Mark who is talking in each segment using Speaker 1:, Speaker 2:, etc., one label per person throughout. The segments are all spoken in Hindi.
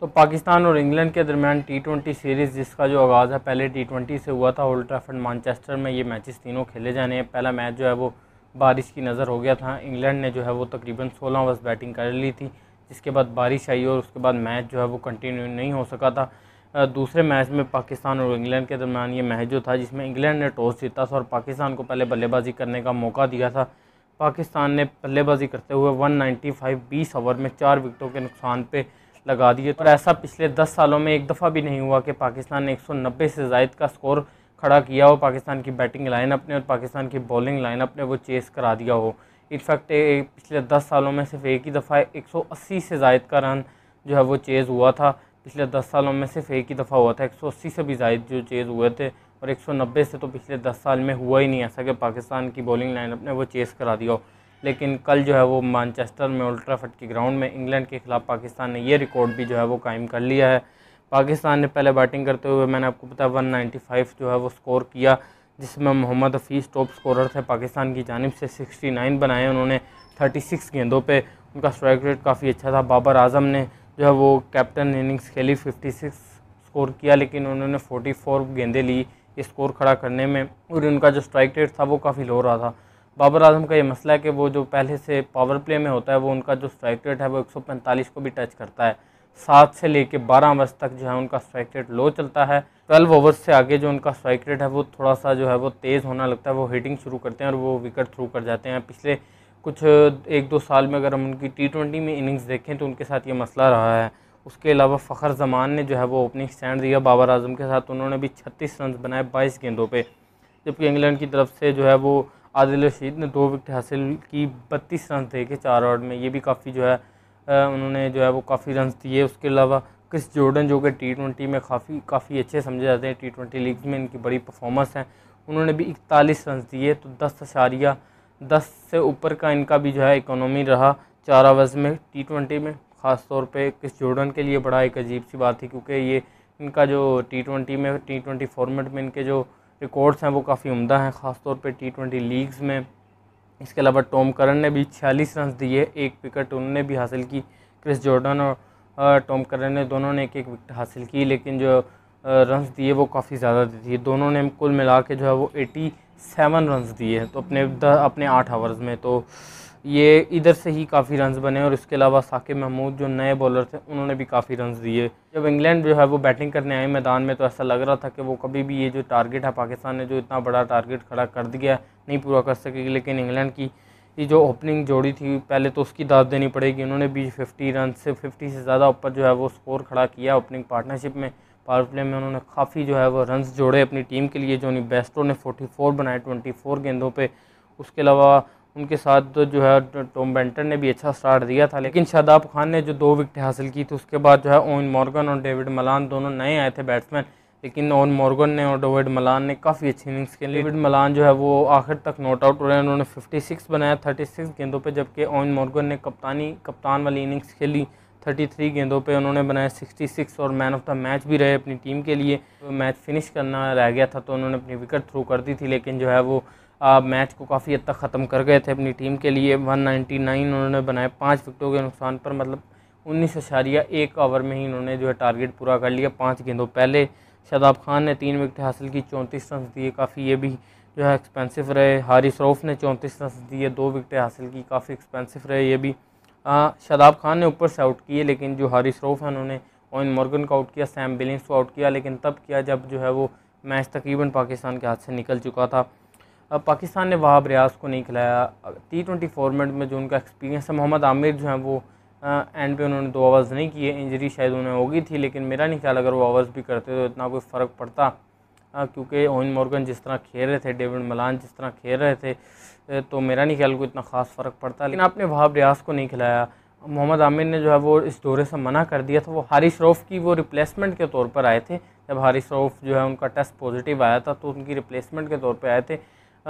Speaker 1: तो पाकिस्तान और इंग्लैंड के दरमियान टी ट्वेंटी सीरीज़ जिसका जो आगाज़ है पहले टी ट्वेंटी से हुआ था ओल्ड ट्रैफर्ड मानचेस्टर में ये मैचेस तीनों खेले जाने हैं पहला मैच जो है वो बारिश की नज़र हो गया था इंग्लैंड ने जो है वो तकरीबन सोलह ओवर्स बैटिंग कर ली थी जिसके बाद बारिश आई और उसके बाद मैच जो है वो कंटिन्यू नहीं हो सका था दूसरे मैच में पाकिस्तान और इंग्लैंड के दरमियान ये मैच जो था जिसमें इंग्लैंड ने टॉस जीता था और पाकिस्तान को पहले बल्लेबाजी करने का मौका दिया था पाकिस्तान ने बल्लेबाजी करते हुए फाइव बीस ओवर में चार विकटों के नुकसान पर लगा दिए और तो ऐसा पिछले दस सालों में एक दफ़ा भी नहीं हुआ कि पाकिस्तान ने नब्बे से जायद का स्कोर खड़ा किया हो पाकिस्तान की बैटिंग लाइनअप ने और पाकिस्तान की बॉलिंग लाइनअप ने वो चेस करा दिया हो इनफैक्ट पिछले दस सालों में सिर्फ एक ही दफ़ा 180 से जायद का रन जो है वो चेज़ हुआ था पिछले दस सालों में सिर्फ एक ही दफ़ा हुआ था 180 से भी जायद जो चेज़ हुए थे और 190 से तो पिछले दस साल में हुआ ही नहीं ऐसा कि पाकिस्तान की बॉलिंग लाइनअप ने वो चेस करा दिया हो लेकिन कल जो है वो मानचेस्टर में फट के ग्राउंड में इंग्लैंड के ख़िलाफ़ पाकिस्तान ने ये रिकॉर्ड भी जो है वो कायम कर लिया है पाकिस्तान ने पहले बैटिंग करते हुए मैंने आपको पता 195 जो है वो स्कोर किया जिसमें मोहम्मद हफीज़ टॉप स्कोरर थे पाकिस्तान की जानब से 69 बनाए उन्होंने 36 गेंदों पे उनका स्ट्राइक रेट काफ़ी अच्छा था बाबर आजम ने जो है वो कैप्टन इनिंग्स खेली 56 स्कोर किया लेकिन उन्होंने 44 गेंदें ली स्कोर खड़ा करने में और उनका जो स्ट्राइक रेट था वो काफ़ी लो रहा था बाबर आजम का ये मसला है कि वो जो पहले से पावर प्ले में होता है वो उनका जो स्ट्राइक रेट है वो 145 को भी टच करता है सात से लेके बारह ओवर्स तक जो है उनका स्ट्राइक रेट लो चलता है ट्वेल्व ओवर्स से आगे जो उनका स्ट्राइक रेट है वो थोड़ा सा जो है वो तेज़ होना लगता है वो हिटिंग शुरू करते हैं और वो विकेट थ्रू कर जाते हैं पिछले कुछ एक दो साल में अगर हम उनकी टी ट्वेंटी में इनिंग्स देखें तो उनके साथ ये मसला रहा है उसके अलावा फ़खर जमान ने जो है वो ओपनिंग स्टैंड दिया बाबर आजम के साथ उन्होंने भी छत्तीस रन बनाए बाईस गेंदों पर जबकि इंग्लैंड की तरफ से जो है वो आदिल रशीद ने दो विकेट हासिल की बत्तीस रन थे के चार ओवर में ये भी काफ़ी जो है उन्होंने जो है वो काफ़ी रन दिए उसके अलावा क्रिस जॉर्डन जो कि टी ट्वेंटी में काफ़ी काफ़ी अच्छे समझे जाते हैं टी ट्वेंटी लीग में इनकी बड़ी परफॉर्मेंस है उन्होंने भी इकतालीस रन दिए तो दस अशारिया दस से ऊपर का इनका भी जो है इकोनॉमी रहा चार ओवर्स में टी ट्वेंटी में ख़ास तौर पर क्रिस जॉर्डन के लिए बड़ा एक अजीब सी बात थी क्योंकि ये इनका जो टी ट्वेंटी में टी ट्वेंटी फॉर्मेट में इनके जो रिकॉर्ड्स हैं वो काफ़ी उमदा हैं ख़ासतौर पर टी ट्वेंटी लीग्स में इसके अलावा टॉम करन ने भी छियालीस रन दिए एक विकेट उन्होंने भी हासिल की क्रिस जॉर्डन और टॉम करन ने दोनों ने एक एक विकेट हासिल की लेकिन जो रन दिए वो काफ़ी ज़्यादा दिए दोनों ने कुल मिला के जो है वो एटी सेवन रन दिए तो अपने अपने आठ आवर्स में तो ये इधर से ही काफ़ी रन बने और इसके अलावा साकिब महमूद जो नए बॉलर थे उन्होंने भी काफ़ी रन दिए जब इंग्लैंड जो है वो बैटिंग करने आए मैदान में तो ऐसा लग रहा था कि वो कभी भी ये जो टारगेट है पाकिस्तान ने जो इतना बड़ा टारगेट खड़ा कर दिया नहीं पूरा कर सकेगी लेकिन इंग्लैंड की ये जो ओपनिंग जोड़ी थी पहले तो उसकी दाद देनी पड़ेगी उन्होंने भी फिफ्टी रन से फिफ्टी से ज़्यादा ऊपर जो है वो स्कोर खड़ा किया ओपनिंग पार्टनरशिप में पावर प्ले में उन्होंने काफ़ी जो है वो रन जोड़े अपनी टीम के लिए जो बेस्टों ने फोर्टी फोर बनाए ट्वेंटी फोर गेंदों पर उसके अलावा उनके साथ तो जो है टॉम बेंटन ने भी अच्छा स्टार्ट दिया था लेकिन शादाब खान ने जो दो विकेट हासिल की थी उसके बाद जो है ओन मॉर्गन और डेविड मलान दोनों नए आए थे बैट्समैन लेकिन ओन मॉर्गन ने और डेविड मलान ने काफ़ी अच्छी इनिंग्स खेली डेविड मलान जो है वो आखिर तक नॉट आउट हो रहे हैं उन्होंने 56 बनाया 36 गेंदों पे जबकि ओन मॉर्गन ने कप्तानी कप्तान वाली इनिंग्स खेली 33 गेंदों पे उन्होंने बनाया 66 और मैन ऑफ द मैच भी रहे अपनी टीम के लिए तो मैच फिनिश करना रह गया था तो उन्होंने अपनी विकेट थ्रू कर दी थी लेकिन जो है वो मैच को काफ़ी हद तक ख़त्म कर गए थे अपनी टीम के लिए 199 उन्होंने बनाए पाँच विकटों के नुकसान पर मतलब उन्नीस अशारिया एक ओवर में ही इन्होंने जो है टारगेट पूरा कर लिया पाँच गेंदों पहले शादाब खान ने तीन विकेट हासिल की चौंतीस रन दिए काफ़ी ये भी जो है एक्सपेंसिव रहे हारिस रऊफ़ ने चौंतीस रन दिए दो विकटें हासिल की काफ़ी एक्सपेंसिव रहे ये भी शादाब खान ने ऊपर से आउट किए लेकिन जो हारिस रऊफ़ हैं उन्होंने ओइन मॉर्गन को आउट किया सैम बिलिंग्स को आउट किया लेकिन तब किया जब जो है वो मैच तकरीबन पाकिस्तान के हाथ से निकल चुका था पाकिस्तान ने वहाब रियाज को नहीं खिलाया टी ट्वेंटी फॉर्मेट में जो उनका एक्सपीरियंस है मोहम्मद आमिर जो हैं वो एंड पे उन्होंने दो आवर्स नहीं किए इंजरी शायद उन्हें हो गई थी लेकिन मेरा नहीं ख्याल अगर वो आवर्स भी करते तो इतना कोई फ़र्क पड़ता क्योंकि ओइन मॉर्गन जिस तरह खेल रहे थे डेविड मलान जिस तरह खेल रहे थे तो मेरा नहीं ख्याल कोई इतना ख़ास फ़र्क पड़ता लेकिन आपने वहाब रियाज को नहीं खिलाया मोहम्मद आमिर ने जो है वो इस दौरे से मना कर दिया था वो हारिश रऊफ़ की वो रिप्लेसमेंट के तौर पर आए थे जब हारिस रऊफ़ जो है उनका टेस्ट पॉजिटिव आया था तो उनकी रिप्लेसमेंट के तौर पर आए थे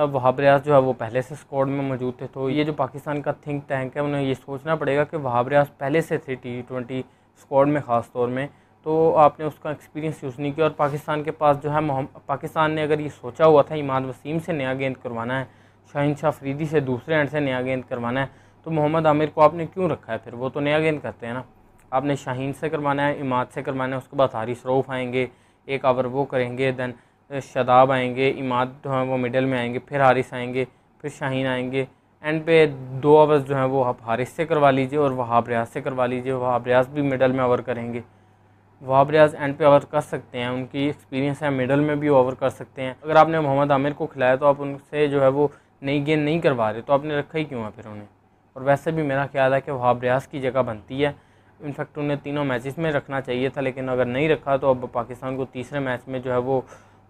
Speaker 1: वहाब रियाज जो है वो पहले से स्कॉड में मौजूद थे तो ये जो पाकिस्तान का थिंक टैंक है उन्हें ये सोचना पड़ेगा कि वहाब रियाज पहले से थे टी ट्वेंटी स्कॉड में ख़ास तौर में तो आपने उसका एक्सपीरियंस यूज़ नहीं किया और पाकिस्तान के पास जो है पाकिस्तान ने अगर ये सोचा हुआ था इमाद वसीम से नया गेंद करवाना है शाहिन शाह फरीदी से दूसरे एंड से नया गेंद करवाना है तो मोहम्मद आमिर को आपने क्यों रखा है फिर वो तो नया गेंद करते हैं ना आपने शाहीन से करवाना है इमाद से करवाना है उसके बाद हारिश रऊफ़ आएंगे एक आवर वो करेंगे दैन शदाब आएंगे इमाद जो हैं वो मिडल में आएंगे फिर हारिस आएंगे फिर शाहीन आएंगे एंड पे दो ओवर्स जो हैं वो आप हारिस से करवा लीजिए और वहाब रियाज से करवा लीजिए वहाब रियाज भी मिडल में ओवर करेंगे वहाब रियाज एंड पे ओवर कर सकते हैं उनकी एक्सपीरियंस है मिडल में भी ओवर कर सकते हैं अगर आपने मोहम्मद आमिर को खिलाया तो आप उनसे जो है वो नई गेंद नहीं करवा रहे तो आपने रखा ही क्यों है फिर उन्हें और वैसे भी मेरा ख्याल है कि वहाब रियाज की जगह बनती है इनफैक्ट उन्हें तीनों मैचेस में रखना चाहिए था लेकिन अगर नहीं रखा तो अब पाकिस्तान को तीसरे मैच में जो है वो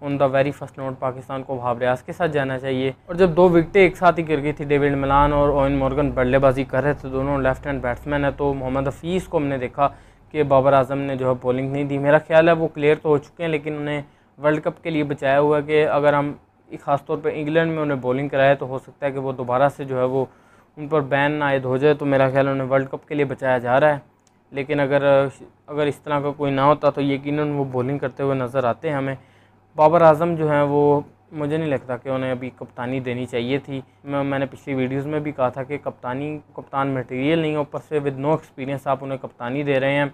Speaker 1: on the very first note Pakistan को भाव रियाज के साथ जाना चाहिए और जब दो विकटें एक साथ ही गिर गई थी डेविड मिलान और ओइन मॉर्गन बल्लेबाजी कर रहे थे दोनों लेफ्ट हैंड बैट्समैन है तो मोहम्मद हफीज़ को हमने देखा कि बाबर आजम ने जो है बॉलिंग नहीं दी मेरा ख्याल है वो क्लियर तो हो चुके हैं लेकिन उन्हें वर्ल्ड कप के लिए बचाया हुआ कि अगर हम खासतौर पर इंग्लैंड में उन्हें बॉलिंग कराया तो हो सकता है कि वो दोबारा से जो है वो उन पर बैन आयद हो जाए तो मेरा ख्याल उन्हें वर्ल्ड कप के लिए बचाया जा रहा है लेकिन अगर अगर इस तरह का कोई ना होता तो यकीन वो बॉलिंग करते हुए नज़र आते हैं हमें बाबर आजम जो हैं वो मुझे नहीं लगता कि उन्हें अभी कप्तानी देनी चाहिए थी मैं मैंने पिछली वीडियोस में भी कहा था कि कप्तानी कप्तान मटेरियल नहीं है ऊपर से विद नो एक्सपीरियंस आप उन्हें कप्तानी दे रहे हैं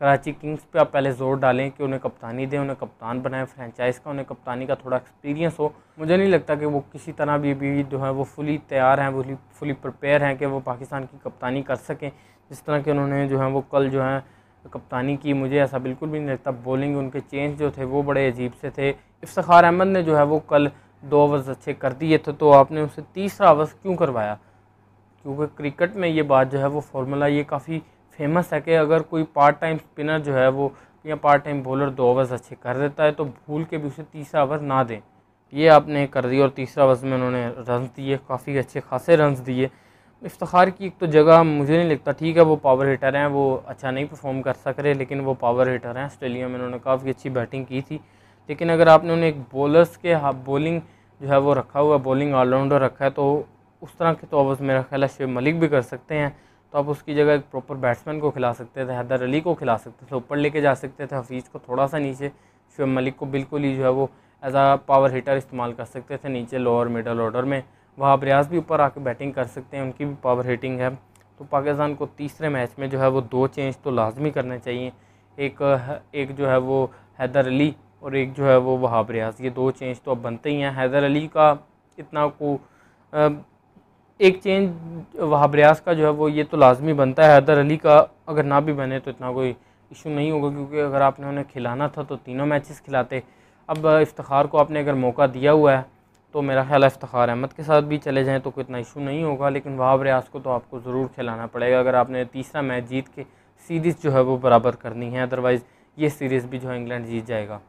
Speaker 1: कराची किंग्स पे आप पहले जोर डालें कि उन्हें कप्तानी दें उन्हें कप्तान बनाएं फ्रेंचाइज का उन्हें कप्तानी का थोड़ा एक्सपीरियंस हो मुझे नहीं लगता कि वो किसी तरह भी अभी जो है वो फुली तैयार हैं वो फुली प्रिपेयर हैं कि वो पाकिस्तान की कप्तानी कर सकें जिस तरह के उन्होंने जो है वो कल जो है तो कप्तानी की मुझे ऐसा बिल्कुल भी नहीं लगता बॉलिंग उनके चेंज जो थे वो बड़े अजीब से थे इफ्तार अहमद ने जो है वो कल दो ओवर्स अच्छे कर दिए थे तो आपने उसे तीसरा ओवर क्यों करवाया क्योंकि क्रिकेट में ये बात जो है वो फार्मूला ये काफ़ी फेमस है कि अगर कोई पार्ट टाइम स्पिनर जो है वो या पार्ट टाइम बॉलर दो ओवर्स अच्छे कर देता है तो भूल के भी उसे तीसरा ओवर ना दें ये आपने कर दिया और तीसरा ओवर में उन्होंने रन दिए काफ़ी अच्छे खासे रन दिए इफ्तार की एक तो जगह मुझे नहीं लगता ठीक है वो पावर हिटर हैं वो अच्छा नहीं परफॉर्म कर सक रहे लेकिन वो पावर हिटर हैं ऑस्ट्रेलिया में उन्होंने काफ़ी अच्छी बैटिंग की थी लेकिन अगर आपने उन्हें एक बॉलर्स के हाँ बॉलिंग जो है वो रखा हुआ है बॉलिंग ऑलराउंडर रखा है तो उस तरह के तो अब मेरा ख्याल है शेब मलिक भी कर सकते हैं तो आप उसकी जगह एक प्रॉपर बैट्समैन को खिला सकते थे हैदर अली को खिला सकते थे ऊपर लेके जा सकते थे हफीज़ को थोड़ा सा नीचे शुएब मलिक को बिल्कुल ही जो है वो एज आ पावर हीटर इस्तेमाल कर सकते थे नीचे लोअर मिडल ऑर्डर में वहाब रियाज भी ऊपर आके बैटिंग कर सकते हैं उनकी भी पावर हिटिंग है तो पाकिस्तान को तीसरे मैच में जो है वो दो चेंज तो लाजमी करने चाहिए एक एक जो है वो हैदर अली और एक जो है वो वहाब रियाज ये दो चेंज तो अब बनते ही हैं हैदर अली का इतना को एक चेंज वहाब रियाज का जो है वो ये तो लाजमी बनता है हैदर अली का अगर ना भी बने तो इतना कोई इशू नहीं होगा क्योंकि अगर आपने उन्हें खिलाना था तो तीनों मैचेस खिलाते अब इफ्तार को आपने अगर मौका दिया हुआ है तो मेरा ख्याल इफ्तार अहमद के साथ भी चले जाएँ तो कोई इतना इशू नहीं होगा लेकिन वहाब रियाज को तो आपको ज़रूर खिलाना पड़ेगा अगर आपने तीसरा मैच जीत के सीरीज़ जो है वो बराबर करनी है अदरवाइज़ ये सीरीज़ भी जो है इंग्लैंड जीत जाएगा